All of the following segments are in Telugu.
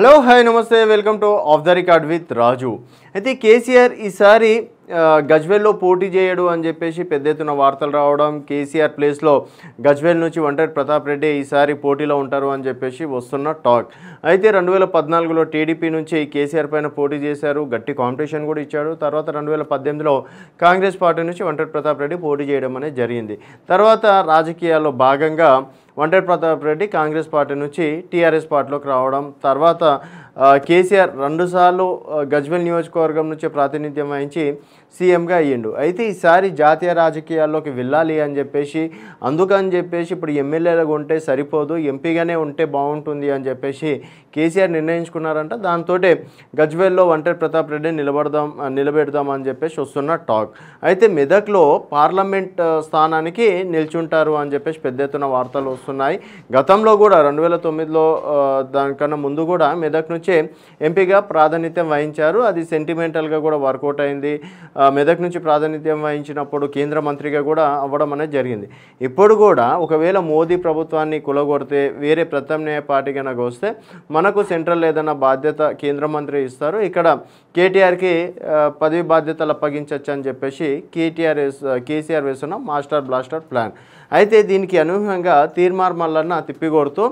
హలో హాయ్ నమస్తే welcome to off the record with Raju అయితే కేసీఆర్ ఈసారి గజ్వేల్లో పోటీ చేయడు అని చెప్పేసి పెద్ద ఎత్తున వార్తలు రావడం కేసీఆర్ ప్లేస్లో గజ్వేల్ నుంచి ఒంటరి ప్రతాప్ రెడ్డి ఈసారి పోటీలో ఉంటారు అని చెప్పేసి వస్తున్న టాక్ అయితే రెండు వేల పద్నాలుగులో టీడీపీ నుంచి కేసీఆర్ పైన పోటీ చేశారు గట్టి కాంపిటీషన్ కూడా ఇచ్చాడు తర్వాత రెండు వేల పద్దెనిమిదిలో కాంగ్రెస్ పార్టీ నుంచి ఒంటరి ప్రతాప్ రెడ్డి పోటీ చేయడం అనేది జరిగింది తర్వాత రాజకీయాల్లో భాగంగా వంటెడ్ ప్రతాప్ రెడ్డి కాంగ్రెస్ పార్టీ నుంచి టీఆర్ఎస్ పార్టీలోకి రావడం తర్వాత కేసీఆర్ రెండుసార్లు గజ్వెల్ నియోజకవర్గం నుంచి ప్రాతినిధ్యం వహించి సీఎంగా అయ్యిండు అయితే ఈసారి జాతీయ రాజకీయాల్లోకి వెళ్ళాలి అని చెప్పేసి అందుకని చెప్పేసి ఇప్పుడు ఎమ్మెల్యేలుగా ఉంటే సరిపోదు ఎంపీగానే ఉంటే బాగుంటుంది అని చెప్పేసి కేసీఆర్ నిర్ణయించుకున్నారంట దాంతో గజ్వెల్లో వంటర్ ప్రతాప్ రెడ్డి నిలబడదాం నిలబెడదాం అని చెప్పేసి వస్తున్న టాక్ అయితే మెదక్లో పార్లమెంట్ స్థానానికి నిల్చుంటారు అని చెప్పేసి పెద్ద ఎత్తున వార్తలు వస్తున్నాయి ఉన్నాయి గతంలో కూడా రెండు వేల తొమ్మిదిలో దానికన్నా ముందు కూడా మెదక్ నుంచే ఎంపీగా ప్రాధాన్యత వహించారు అది సెంటిమెంటల్గా కూడా వర్కౌట్ అయింది మెదక్ నుంచి ప్రాధాన్యత వహించినప్పుడు కేంద్ర మంత్రిగా కూడా అవ్వడం అనేది జరిగింది ఇప్పుడు కూడా ఒకవేళ మోదీ ప్రభుత్వాన్ని కులగొడితే వేరే ప్రత్యామ్నాయ పార్టీ కనుక వస్తే మనకు సెంట్రల్ ఏదైనా బాధ్యత కేంద్ర మంత్రి ఇస్తారు ఇక్కడ కేటీఆర్కి పదవి బాధ్యతలు అప్పగించవచ్చు అని చెప్పేసి కేటీఆర్ కేసీఆర్ వేస్తున్న మాస్టర్ బ్లాస్టర్ ప్లాన్ అయితే దీనికి అనూహ్యంగా తీర్మానం మార్మల్లన్న మల్లన్న తిప్పికొడుతూ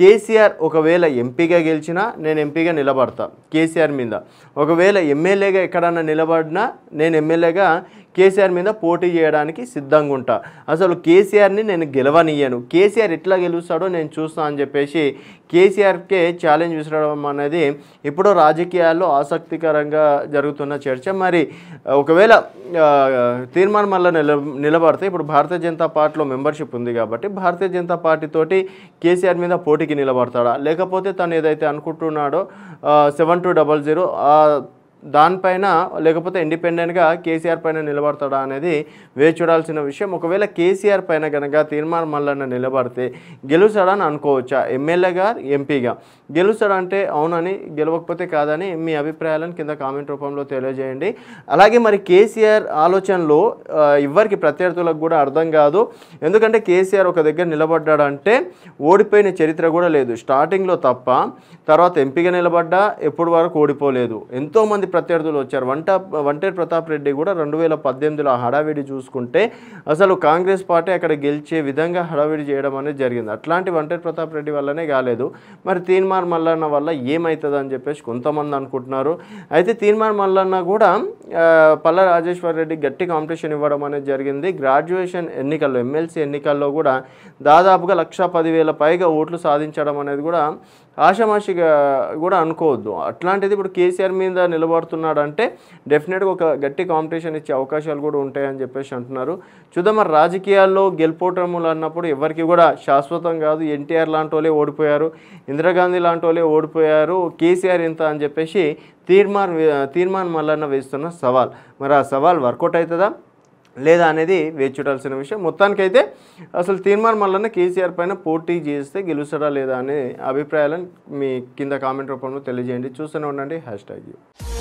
కేసీఆర్ ఒకవేళ ఎంపీగా గెలిచినా నేను ఎంపీగా నిలబడతా కేసీఆర్ మీద ఒకవేళ ఎమ్మెల్యేగా ఎక్కడన్నా నిలబడినా నేను ఎమ్మెల్యేగా కేసీఆర్ మీద పోటీ చేయడానికి సిద్ధంగా ఉంటా అసలు కేసీఆర్ని నేను గెలవనియ్యాను కేసీఆర్ ఎట్లా గెలుస్తాడో నేను చూస్తాను అని చెప్పేసి కేసీఆర్కే ఛాలెంజ్ విసరడం అనేది ఇప్పుడు రాజకీయాల్లో ఆసక్తికరంగా జరుగుతున్న చర్చ మరి ఒకవేళ తీర్మానం వల్ల నిల నిలబడితే ఇప్పుడు భారతీయ జనతా పార్టీలో మెంబర్షిప్ ఉంది కాబట్టి భారతీయ జనతా పార్టీతోటి కేసీఆర్ మీద పోటీ నిలబడతాడా లేకపోతే తను ఏదైతే అనుకుంటున్నాడో సెవెన్ టూ డబల్ జీరో దానిపైన లేకపోతే ఇండిపెండెంట్గా కేసీఆర్ పైన నిలబడతాడా అనేది వేచి చూడాల్సిన విషయం ఒకవేళ కేసీఆర్ పైన కనుక తీర్మానం మల్లన్న నిలబడితే గెలుస్తాడని అనుకోవచ్చా ఎమ్మెల్యేగా ఎంపీగా గెలుస్తాడంటే అవునని గెలవకపోతే కాదని మీ అభిప్రాయాలను కింద కామెంట్ రూపంలో తెలియజేయండి అలాగే మరి కేసీఆర్ ఆలోచనలో ఎవ్వరికి ప్రత్యర్థులకు కూడా అర్థం కాదు ఎందుకంటే కేసీఆర్ ఒక దగ్గర నిలబడ్డాడంటే ఓడిపోయిన చరిత్ర కూడా లేదు స్టార్టింగ్లో తప్ప తర్వాత ఎంపీగా నిలబడ్డా ఎప్పటి వరకు ఓడిపోలేదు ఎంతోమంది ప్రత్యర్థులు వచ్చారు వంట వంటే ప్రతాప్ రెడ్డి కూడా రెండు వేల పద్దెనిమిదిలో హడావిడి చూసుకుంటే అసలు కాంగ్రెస్ పార్టీ అక్కడ గెలిచే విధంగా హడావిడి చేయడం అనేది జరిగింది అట్లాంటి వంటేరు ప్రతాప్ రెడ్డి వల్లనే కాలేదు మరి తీన్మార్ మల్లన్న వల్ల ఏమవుతుంది అని చెప్పేసి కొంతమంది అనుకుంటున్నారు అయితే తీన్మార్ మల్లన్న కూడా పల్ల రాజేశ్వర్ రెడ్డి గట్టి కాంపిటీషన్ ఇవ్వడం అనేది జరిగింది గ్రాడ్యుయేషన్ ఎన్నికల్లో ఎమ్మెల్సీ ఎన్నికల్లో కూడా దాదాపుగా లక్ష పదివేల పైగా ఓట్లు సాధించడం అనేది కూడా ఆషామాషిగా కూడా అనుకోవద్దు అట్లాంటిది ఇప్పుడు కేసీఆర్ మీద నిలబడు కనబడుతున్నాడు అంటే డెఫినెట్గా ఒక గట్టి కాంపిటీషన్ ఇచ్చే అవకాశాలు కూడా ఉంటాయని చెప్పేసి అంటున్నారు చూద్దాం మరి రాజకీయాల్లో గెలుపోటములు అన్నప్పుడు ఎవరికి కూడా శాశ్వతం కాదు ఎన్టీఆర్ లాంటి వాళ్ళే ఓడిపోయారు ఇందిరాగాంధీ లాంటి వాళ్ళే ఓడిపోయారు కేసీఆర్ ఇంత అని చెప్పేసి తీర్మాన్ తీర్మాన్ మల్లన్న వేస్తున్న సవాల్ మరి ఆ సవాల్ వర్కౌట్ అవుతుందా లేదా అనేది వేచి చూడాల్సిన విషయం మొత్తానికైతే అసలు తీర్మానం మల్లన్న కేసీఆర్ పైన పోటీ చేస్తే గెలుస్తాడా లేదా అనే అభిప్రాయాలను మీ కింద కామెంట్ రూపంలో తెలియజేయండి చూస్తూనే ఉండండి హ్యాష్ ట్యాగ్